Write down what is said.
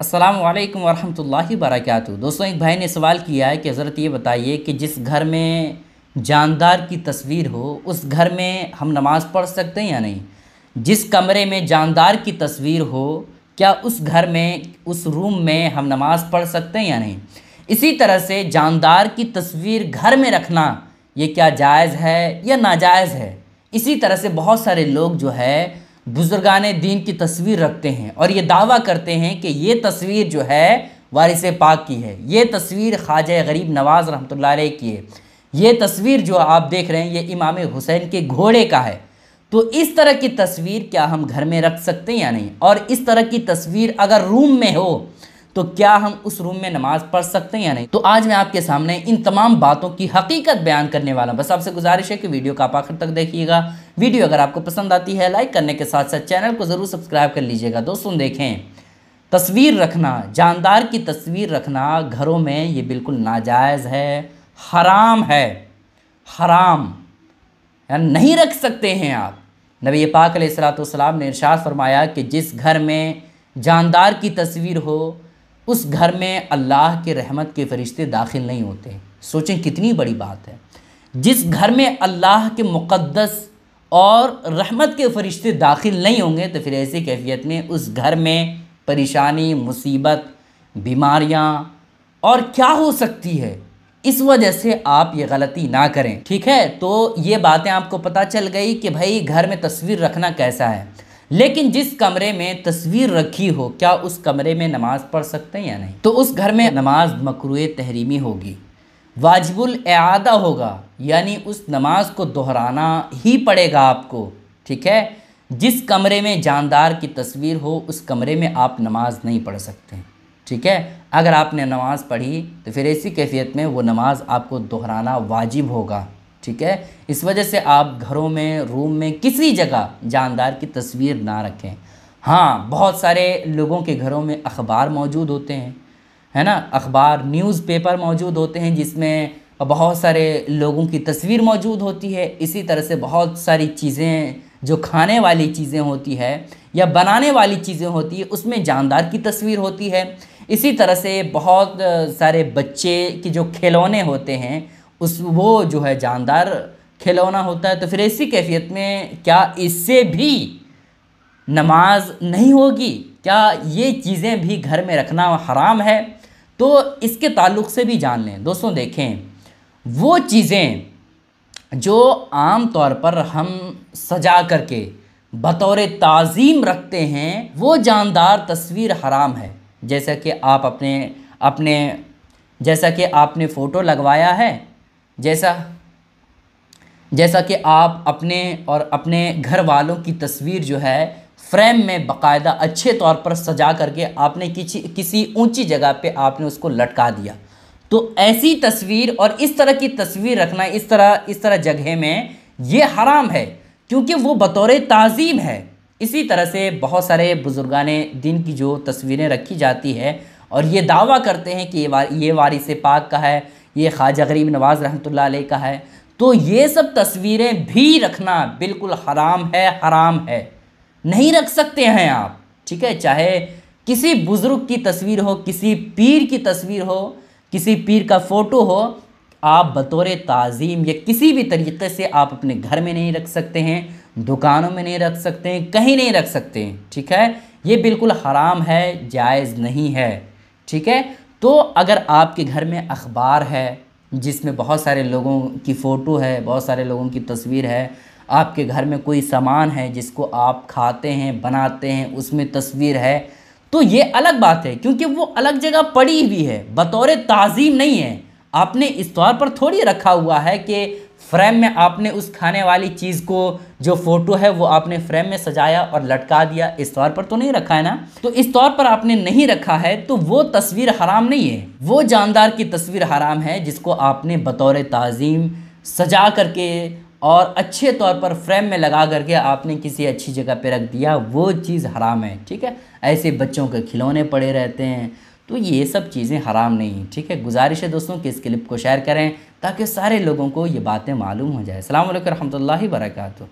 असलकम वरहमल वरक दोस्तों एक भाई ने सवाल किया है कि हज़रत ये बताइए कि जिस घर में जानदार की तस्वीर हो उस घर में हम नमाज़ पढ़ सकते हैं या नहीं जिस कमरे में जानदार की तस्वीर हो क्या उस घर में उस रूम में हम नमाज़ पढ़ सकते हैं या नहीं इसी तरह से जानदार की तस्वीर घर में रखना ये क्या जायज़ है या नाजायज़ है इसी तरह से बहुत सारे लोग जो है बुजुर्गान दीन की तस्वीर रखते हैं और ये दावा करते हैं कि ये तस्वीर जो है वारिस पाक की है ये तस्वीर ख्वाजा गरीब नवाज़ रहमत अलैह की है ये तस्वीर जो आप देख रहे हैं ये इमाम हुसैन के घोड़े का है तो इस तरह की तस्वीर क्या हम घर में रख सकते हैं या नहीं और इस तरह की तस्वीर अगर रूम में हो तो क्या हम उस रूम में नमाज पढ़ सकते हैं या नहीं तो आज मैं आपके सामने इन तमाम बातों की हकीकत बयान करने वाला हूँ बस आपसे गुजारिश है कि वीडियो का आप आखिर तक देखिएगा वीडियो अगर आपको पसंद आती है लाइक करने के साथ साथ चैनल को ज़रूर सब्सक्राइब कर लीजिएगा दोस्तों देखें तस्वीर रखना जानदार की तस्वीर रखना घरों में ये बिल्कुल नाजायज़ है हराम है हराम नहीं रख सकते हैं आप नबी पाक सलाम ने इरशाद फरमाया कि जिस घर में जानदार की तस्वीर हो उस घर में अल्लाह के रहमत के फ़रिश्ते दाखिल नहीं होते सोचें कितनी बड़ी बात है जिस घर में अल्लाह के मुक़दस और रहमत के फ़रिश्ते दाखिल नहीं होंगे तो फिर ऐसी कैफियत में उस घर में परेशानी मुसीबत बीमारियाँ और क्या हो सकती है इस वजह से आप ये गलती ना करें ठीक है तो ये बातें आपको पता चल गई कि भाई घर में तस्वीर रखना कैसा है लेकिन जिस कमरे में तस्वीर रखी हो क्या उस कमरे में नमाज़ पढ़ सकते हैं या नहीं तो उस घर में नमाज मकरू तहरीमी होगी वाजिबुल एदा होगा यानी उस नमाज को दोहराना ही पड़ेगा आपको ठीक है जिस कमरे में जानदार की तस्वीर हो उस कमरे में आप नमाज नहीं पढ़ सकते ठीक है अगर आपने नमाज़ पढ़ी तो फिर ऐसी कैफियत में वो नमाज़ आपको दोहराना वाजिब होगा ठीक है इस वजह से आप घरों में रूम में किसी जगह जानदार की तस्वीर ना रखें हाँ बहुत सारे लोगों के घरों में अखबार मौजूद होते हैं है ना अखबार न्यूज़पेपर मौजूद होते हैं जिसमें बहुत सारे लोगों की तस्वीर मौजूद होती है इसी तरह से बहुत सारी चीज़ें जो खाने वाली चीज़ें होती है या बनाने वाली चीज़ें होती है उसमें जानदार की तस्वीर होती है इसी तरह से बहुत सारे बच्चे के जो खिलौने होते हैं उस वो जो है जानदार खिलौना होता है तो फिर ऐसी कैफियत में क्या इससे भी नमाज नहीं होगी क्या ये चीज़ें भी घर में रखना हराम है तो इसके ताल्लुक़ से भी जान लें दोस्तों देखें वो चीज़ें जो आम तौर पर हम सजा करके बतौर ताज़ीम रखते हैं वो जानदार तस्वीर हराम है जैसा कि आप अपने अपने जैसा कि आपने फ़ोटो लगवाया है जैसा जैसा कि आप अपने और अपने घर वालों की तस्वीर जो है फ्रेम में बकायदा अच्छे तौर पर सजा करके आपने किसी किसी ऊंची जगह पे आपने उसको लटका दिया तो ऐसी तस्वीर और इस तरह की तस्वीर रखना इस तरह इस तरह जगह में ये हराम है क्योंकि वो बतौर तज़ीम है इसी तरह से बहुत सारे बुज़ुर्गान दिन की जो तस्वीरें रखी जाती है और ये दावा करते हैं कि ये वार ये वारिस पाक का है ये ख्वाजा गरीब नवाज़ रहमत का है तो ये सब तस्वीरें भी रखना बिल्कुल हराम है हराम है नहीं रख सकते हैं आप ठीक है चाहे किसी बुज़ुर्ग की तस्वीर हो किसी पीर की तस्वीर हो किसी पीर का फ़ोटो हो आप बतौर तज़ीम या किसी भी तरीके से आप अपने घर में नहीं रख सकते हैं दुकानों में नहीं रख सकते हैं कहीं नहीं रख सकते हैं ठीक है ये बिल्कुल हराम है जायज़ नहीं है ठीक है तो अगर आपके घर में अखबार है जिसमें बहुत सारे लोगों की फ़ोटो है बहुत सारे लोगों की तस्वीर है आपके घर में कोई सामान है जिसको आप खाते हैं बनाते हैं उसमें तस्वीर है तो ये अलग बात है क्योंकि वो अलग जगह पड़ी हुई है बतौर ताज़ीम नहीं है आपने इस तौर पर थोड़ी रखा हुआ है कि फ्रेम में आपने उस खाने वाली चीज़ को जो फोटो है वो आपने फ्रेम में सजाया और लटका दिया इस तौर पर तो नहीं रखा है ना तो इस तौर पर आपने नहीं रखा है तो वो तस्वीर हराम नहीं है वो जानदार की तस्वीर हराम है जिसको आपने बतौर तज़ीम सजा करके और अच्छे तौर पर फ्रेम में लगा करके आपने किसी अच्छी जगह पर रख दिया वो चीज़ हराम है ठीक है ऐसे बच्चों के खिलौने पड़े रहते हैं तो ये सब चीज़ें हराम नहीं हैं ठीक है गुजारिश है दोस्तों कि इस क्लिप को शेयर करें ताकि सारे लोगों को ये बातें मालूम हो जाए अल्लाम वरहमल वर्का